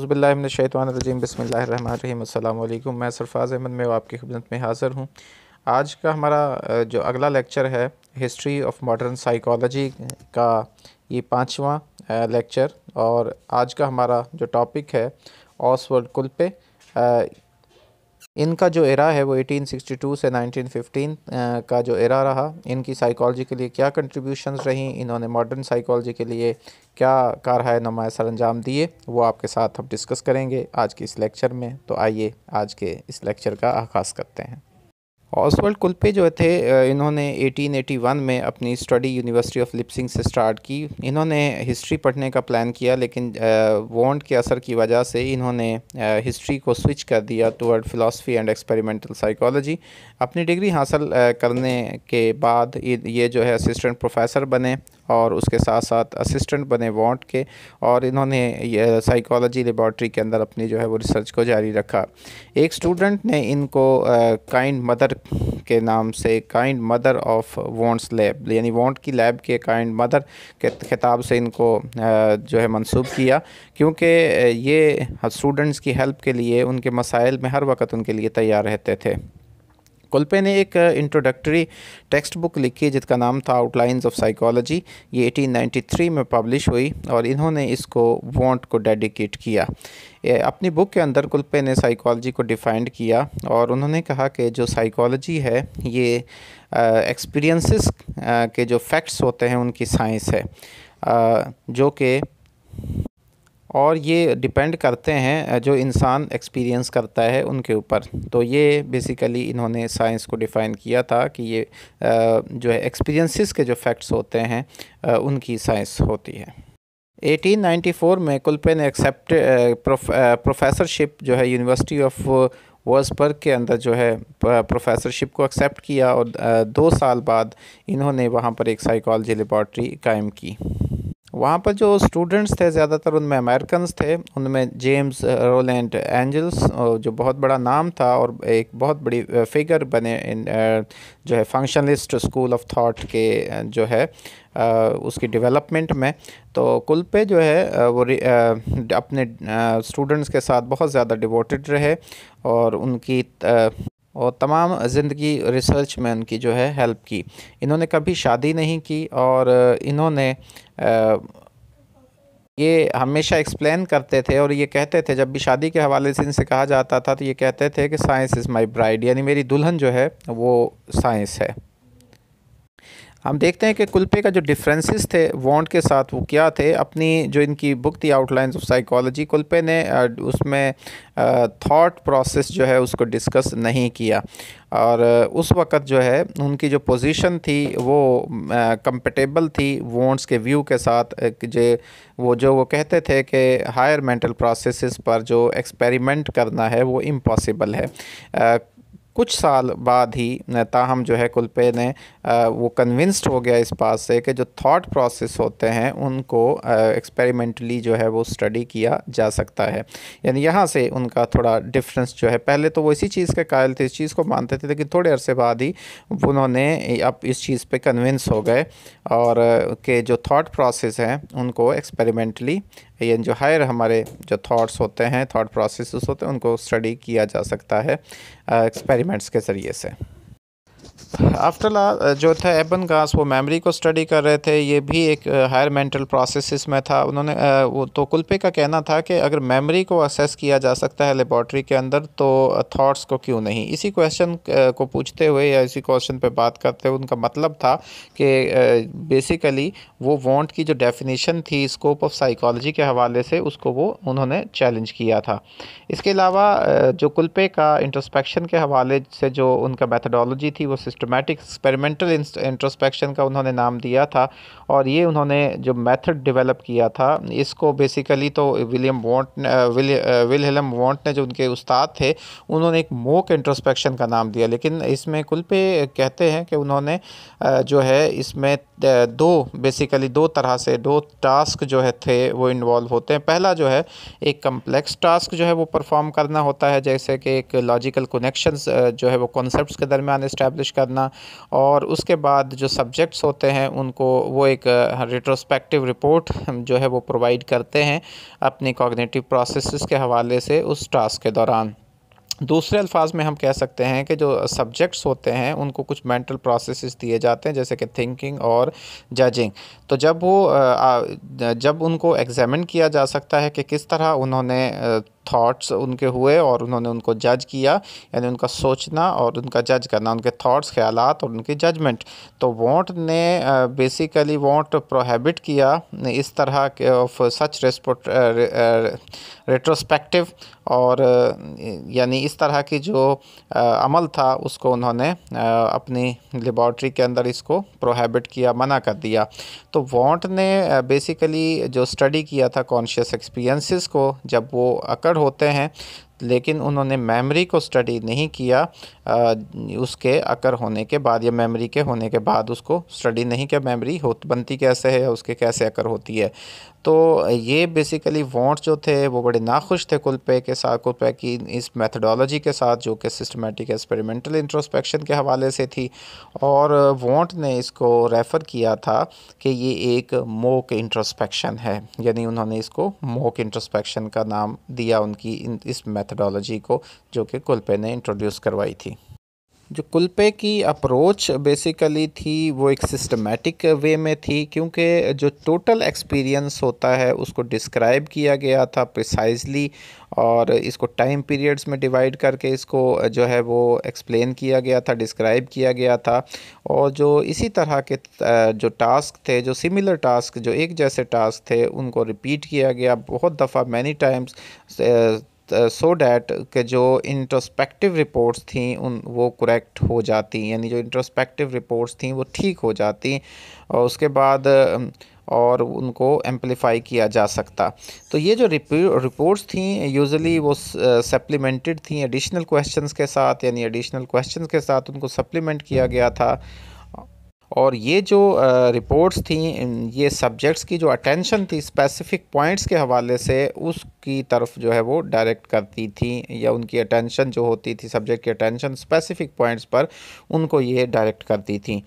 हज़बिल्लिनशैतरजीम बसमीम मैं सरफाज अहमद में आपकी खिदमत में हाज़िर हूँ आज का हमारा जो अगला लेक्चर है हिस्ट्री ऑफ मॉडर्न साइकोलॉजी का ये पाँचवा लेक्चर और आज का हमारा जो टॉपिक है ऑसवर्ड कुल पे इनका जो एरा है वो 1862 से 1915 का जो एरा रहा इनकी साइकोलॉजी के लिए क्या कंट्रीब्यूशंस रहीं इन्होंने मॉडर्न साइकोलॉजी के लिए क्या कारहाय नुमाया अंजाम दिए वो आपके साथ हम डिस्कस करेंगे आज के इस लेक्चर में तो आइए आज के इस लेक्चर का आगाज़ करते हैं ऑसवर्ल्ड कुलपे जो थे इन्होंने 1881 में अपनी स्टडी यूनिवर्सिटी ऑफ लिपसिंग से स्टार्ट की इन्होंने हिस्ट्री पढ़ने का प्लान किया लेकिन वॉन्ट के असर की वजह से इन्होंने हिस्ट्री को स्विच कर दिया toward philosophy and experimental psychology अपनी डिग्री हासिल करने के बाद ये जो है असिस्टेंट प्रोफेसर बने और उसके साथ साथ असिस्टेंट बने वॉन्ट के और इन्होंने साइकोलॉजी लेबॉर्ट्री के अंदर अपनी जो है वो रिसर्च को जारी रखा एक स्टूडेंट ने इनको काइंड मदर के नाम से kind mother of Wundt's lab यानी वॉन्ट की लैब के काइंड मदर के खिताब से इनको जो है मंसूब किया क्योंकि ये स्टूडेंट्स की हेल्प के लिए उनके मसाइल में हर वक्त उनके लिए तैयार रहते थे कुलपे ने एक इंट्रोडक्टरी टेक्स्ट बुक लिखी जिसका नाम था आउटलाइंस ऑफ साइकोलॉजी ये 1893 में पब्लिश हुई और इन्होंने इसको वॉन्ट को डेडिकेट किया अपनी बुक के अंदर कुलपे ने साइकोलॉजी को डिफाइंड किया और उन्होंने कहा कि जो साइकोलॉजी है ये एक्सपीरियंसिस के जो फैक्ट्स होते हैं उनकी साइंस है जो कि और ये डिपेंड करते हैं जो इंसान एक्सपीरियंस करता है उनके ऊपर तो ये बेसिकली इन्होंने साइंस को डिफ़ाइन किया था कि ये जो है एक्सपीरियंसिस के जो फैक्ट्स होते हैं उनकी साइंस होती है 1894 में कुल्पे ने एक्सेप्ट प्रोफेसरशिप जो है यूनिवर्सिटी ऑफ वर्सबर्ग के अंदर जो है प्रोफेसरशिप को एक्सेप्ट किया और दो साल बाद इन्होंने वहाँ पर एक साइकोलॉजी लेबॉर्ट्री कायम की वहाँ पर जो स्टूडेंट्स थे ज़्यादातर उनमें अमेरिकन थे उनमें जेम्स रोलेंट एंजल्स जो बहुत बड़ा नाम था और एक बहुत बड़ी फिगर uh, बने इन uh, जो है फंक्शनलिस्ट स्कूल ऑफ थाट के uh, जो है उसकी डेवलपमेंट में तो कुल पे जो है वो अपने स्टूडेंट्स के साथ बहुत ज़्यादा डिवोटेड रहे और उनकी और तमाम ज़िंदगी रिसर्च में उनकी जो है हेल्प की इन्होंने कभी शादी नहीं की और इन्होंने ये हमेशा एक्सप्लेन करते थे और ये कहते थे जब भी शादी के हवाले से इनसे कहा जाता था तो ये कहते थे कि साइंस इज़ माई ब्राइड यानी मेरी दुल्हन जो है वो साइंस है हम देखते हैं कि कुलपे का जो डिफरेंसेस थे वॉन्ट के साथ वो क्या थे अपनी जो इनकी बुक थी आउटलाइंस ऑफ साइकोलॉजी कुलपे ने उसमें थाट प्रोसेस जो है उसको डिस्कस नहीं किया और उस वक़्त जो है उनकी जो पोजीशन थी वो कंपेटेबल थी वॉन्ट्स के व्यू के साथ जो वो जो वो कहते थे कि हायर मेंटल प्रोसेसेस पर जो एक्सपेरिमेंट करना है वो इम्पॉसिबल है कुछ साल बाद ही ताहम जो है कुलपे ने वो कन्विंस्ड हो गया इस बात से कि जो थॉट प्रोसेस होते हैं उनको एक्सपेरिमेंटली जो है वो स्टडी किया जा सकता है यानी यहाँ से उनका थोड़ा डिफरेंस जो है पहले तो वो इसी चीज़ के कायल थे इस चीज़ को मानते थे लेकिन थोड़े अरसे बाद ही उन्होंने अब इस चीज़ पर कन्विंस हो गए और के जो थाट प्रोसेस हैं उनको एक्सपेरिमेंटली यानी जो हायर हमारे जो थॉट्स होते हैं थॉट प्रोसेस होते हैं उनको स्टडी किया जा सकता है एक्सपेरिमेंट्स uh, के ज़रिए से आफ्टर ला uh, जो था एबन गास वो मेमोरी को स्टडी कर रहे थे ये भी एक हायर मेंटल प्रोसेसेस में था उन्होंने uh, वो तो कुलपे का कहना था कि अगर मेमोरी को असेस किया जा सकता है लेबॉर्ट्री के अंदर तो थॉट्स uh, को क्यों नहीं इसी क्वेश्चन को पूछते हुए या इसी क्वेश्चन पे बात करते हुए उनका मतलब था कि बेसिकली वो वॉन्ट की जो डेफिनेशन थी स्कोप ऑफ साइकोलॉजी के हवाले से उसको वो उन्होंने चैलेंज किया था इसके अलावा जो कुलपे का इंट्रोस्पेक्शन के हवाले से जो उनका मैथडोलॉजी थी वो सिस्टम सिस्टमेटिक एक्सपेरिमेंटल इंट्रोस्पेक्शन का उन्होंने नाम दिया था और ये उन्होंने जो मेथड डेवलप किया था इसको बेसिकली तो विलियम वॉन्ट विलहलम वॉन्ट ने जो उनके उस्ताद थे उन्होंने एक मोक इंट्रोस्पेक्शन का नाम दिया लेकिन इसमें कुल पे कहते हैं कि उन्होंने जो है इसमें दो बेसिकली दो तरह से दो टास्क जो है थे वो इन्वॉल्व होते हैं पहला जो है एक कम्प्लेक्स टास्क जो है वो परफॉर्म करना होता है जैसे कि एक लॉजिकल कनेक्शंस जो है वो कॉन्सेप्ट्स के दरमियान इस्टेब्लिश करना करना और उसके बाद जो सब्जेक्ट्स होते हैं उनको वो एक रिट्रोस्पेक्टिव रिपोर्ट जो है वो प्रोवाइड करते हैं अपनी कॉग्नेटिव प्रोसेस के हवाले से उस टास्क के दौरान दूसरे अल्फाज में हम कह सकते हैं कि जो सब्जेक्ट्स होते हैं उनको कुछ मेंटल प्रोसेसेस दिए जाते हैं जैसे कि थिंकिंग और जजिंग तो जब वो जब उनको एग्जामिन किया जा सकता है कि किस तरह उन्होंने थॉट्स उनके हुए और उन्होंने उनको जज किया यानी उनका सोचना और उनका जज करना उनके थॉट्स ख्याल और उनके जजमेंट तो वॉन्ट ने बेसिकली वॉन्ट प्रोहबिट किया इस तरह के ऑफ सच रेट्रोस्पेक्टिव और यानी इस तरह की जो अमल था उसको उन्होंने अपनी लेबॉर्ट्री के अंदर इसको प्रोहेबिट किया मना कर दिया तो वॉन्ट ने बेसिकली जो स्टडी किया था कॉन्शियस एक्सपीरियंसिस को जब वो अकड़ रजिस्टर्ड होते हैं लेकिन उन्होंने मेमोरी को स्टडी नहीं किया आ, उसके अकर होने के बाद या मेमोरी के होने के बाद उसको स्टडी नहीं किया मेमोरी हो बनती कैसे है या उसके कैसे अकर होती है तो ये बेसिकली वॉन्ट जो थे वो बड़े नाखुश थे कुलपे के साथ कुलपे की इस मेथडोलॉजी के साथ जो कि सिस्टमेटिक एक्सपेरिमेंटल इंट्रोस्पेक्शन के हवाले से थी और वॉन्ट ने इसको रेफ़र किया था कि ये एक मोक इंट्रोस्पेक्शन है यानी उन्होंने इसको मोक इंट्रोस्पेक्शन का नाम दिया उनकी इस मेथडोलॉजी को जो कि कुलपे ने इंट्रोड्यूस करवाई थी जो कुल्पे की अप्रोच बेसिकली थी वो एक सिस्टमेटिक वे में थी क्योंकि जो टोटल एक्सपीरियंस होता है उसको डिस्क्राइब किया गया था प्रिसाइजली और इसको टाइम पीरियड्स में डिवाइड करके इसको जो है वो एक्सप्लेन किया गया था डिस्क्राइब किया गया था और जो इसी तरह के जो टास्क थे जो सिमिलर टास्क जो एक जैसे टास्क थे उनको रिपीट किया गया बहुत दफ़ा मैनी टाइम्स सो डैट के जो इंट्रोस्पेक्टिव रिपोर्ट्स थी उन वो करेक्ट हो जाती यानी जो इंट्रोस्पेक्टिव रिपोर्ट्स थी वो ठीक हो जाती और उसके बाद um, और उनको एम्पलीफाई किया जा सकता तो ये जो रिपोर्ट्स थी यूजली वो सप्लीमेंटेड uh, थी एडिशनल क्वेश्चंस के साथ यानी एडिशनल क्वेश्चंस के साथ उनको सप्लीमेंट किया गया था और ये जो रिपोर्ट्स थी ये सब्जेक्ट्स की जो अटेंशन थी स्पेसिफिक पॉइंट्स के हवाले से उसकी तरफ जो है वो डायरेक्ट करती थी या उनकी अटेंशन जो होती थी सब्जेक्ट की अटेंशन स्पेसिफिक पॉइंट्स पर उनको ये डायरेक्ट करती थी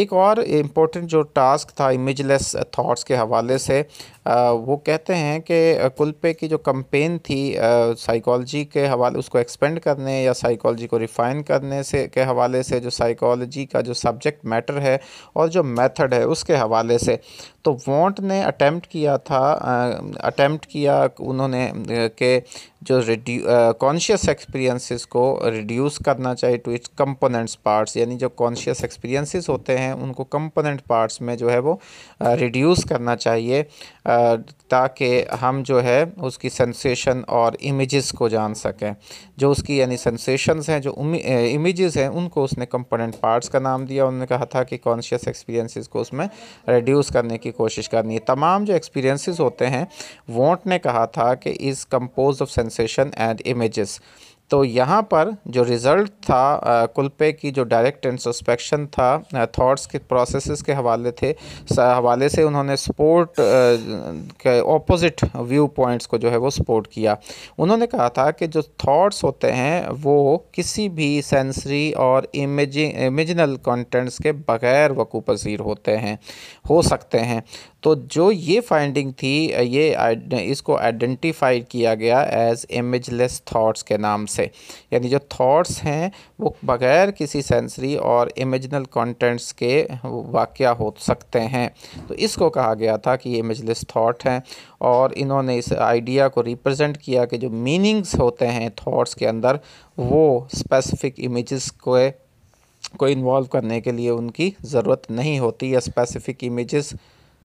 एक और इम्पोर्टेंट जो टास्क था इमेजलेस थाट्स के हवाले से वो कहते हैं कि कुलपे की जो कंपेन थी साइकोलॉजी के हवाले उसको एक्सपेंड करने या साइकोलॉजी को रिफ़ाइन करने से के हवाले से जो साइकोलॉजी का जो सब्जेक्ट मैटर है और जो मेथड है उसके हवाले से तो वॉन्ट ने अटैम्प्ट किया था अटैम्प्ट किया उन्होंने के जो रिड्यू कॉन्शियस एक्सपीरियंसेस को रिड्यूस करना चाहिए टू इट्स कंपोनेंट्स पार्ट्स यानी जो कॉन्शियस एक्सपीरियंसेस होते हैं उनको कंपोनेंट पार्ट्स में जो है वो रिड्यूस करना चाहिए ताकि हम जो है उसकी सेंसेशन और इमेजेस को जान सकें जो उसकी यानी सेंसेशंस हैं जो इमेजेस हैं उनको उसने कंपोनेंट पार्ट्स का नाम दिया उन्होंने कहा था कि कॉन्शियस एक्सपीरियंसेस को उसमें रिड्यूस करने की कोशिश करनी है तमाम जो एक्सपीरियंसेस होते हैं वोंट ने कहा था कि is compose of sensation and images तो यहाँ पर जो रिज़ल्ट था कुलपे की जो डायरेक्ट इंट्रोस्पेक्शन था थॉट्स के प्रोसेसेस के हवाले थे हवाले से उन्होंने सपोर्ट के ऑपोजिट व्यू पॉइंट्स को जो है वो सपोर्ट किया उन्होंने कहा था कि जो थॉट्स होते हैं वो किसी भी सेंसरी और इमेजिंग इमेजिनल कंटेंट्स के बग़ैर वकू पसीर होते हैं हो सकते हैं तो जो ये फाइंडिंग थी ये इसको आइडेंटिफाई किया गया एज इमेजलेस थॉट्स के नाम से यानी जो थॉट्स हैं वो बगैर किसी सेंसरी और इमेजनल कंटेंट्स के वाक़ हो सकते हैं तो इसको कहा गया था कि ये इमेजलेस थॉट हैं और इन्होंने इस आइडिया को रिप्रेजेंट किया कि जो मीनिंग्स होते हैं थॉट्स के अंदर वो स्पेसिफिक इमेजेस को को इन्वॉल्व करने के लिए उनकी ज़रूरत नहीं होती या स्पेसिफिक इमेजेस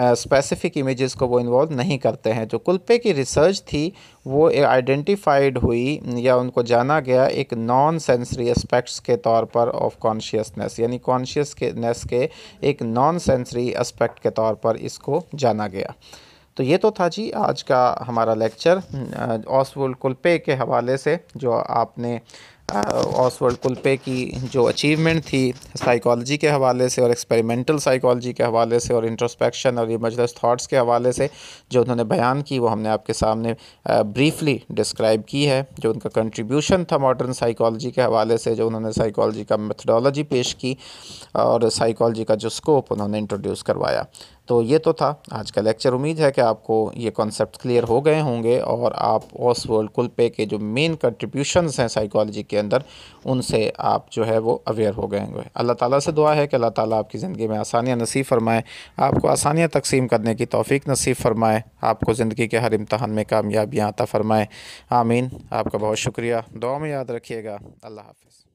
स्पेसिफिक इमेजेस को वो इन्वॉल्व नहीं करते हैं जो कुल्पे की रिसर्च थी वो आइडेंटिफाइड हुई या उनको जाना गया एक नॉन सेंसरी एस्पेक्ट्स के तौर पर ऑफ कॉन्शियसनेस यानी कॉन्शियसनेस के एक नॉन सेंसरी एस्पेक्ट के तौर पर इसको जाना गया तो ये तो था जी आज का हमारा लेक्चर ऑसवुल कुल्पे के हवाले से जो आपने ऑसवर्ल्ड कुलपे की जो अचीवमेंट थी साइकोलॉजी के हवाले से और एक्सपेरिमेंटल साइकोलॉजी के हवाले से और इंट्रोस्पेक्शन और इमर्जनस थॉट्स के हवाले से जो उन्होंने बयान की वो हमने आपके सामने ब्रीफली डिस्क्राइब की है जो उनका कंट्रीब्यूशन था मॉडर्न साइकोलॉजी के हवाले से जो उन्होंने साइकोलॉजी का मेथडोलॉजी पेश की और साइकोलॉजी का जो स्कोप उन्होंने इंट्रोड्यूस करवाया तो ये तो था आज का लेक्चर उम्मीद है कि आपको ये कॉन्सेप्ट क्लियर हो गए होंगे और आप ऑस वर्ल्ड कुलपे के जो मेन कंट्रीब्यूशंस हैं साइकोलॉजी के अंदर उनसे आप जो है वो अवेयर हो गए होंगे अल्लाह ताला से दुआ है कि अल्लाह ताला आपकी ज़िंदगी में आसानियाँ नसीब फरमाए आपको आसानियाँ तकसीम करने की तोफ़ी नसीब फरमाए आपको ज़िंदगी के हर इम्तहान में कामयाबियाँ आता फरमाए आमीन आपका बहुत शुक्रिया दुआ में याद रखिएगा अल्लाह हाफिज़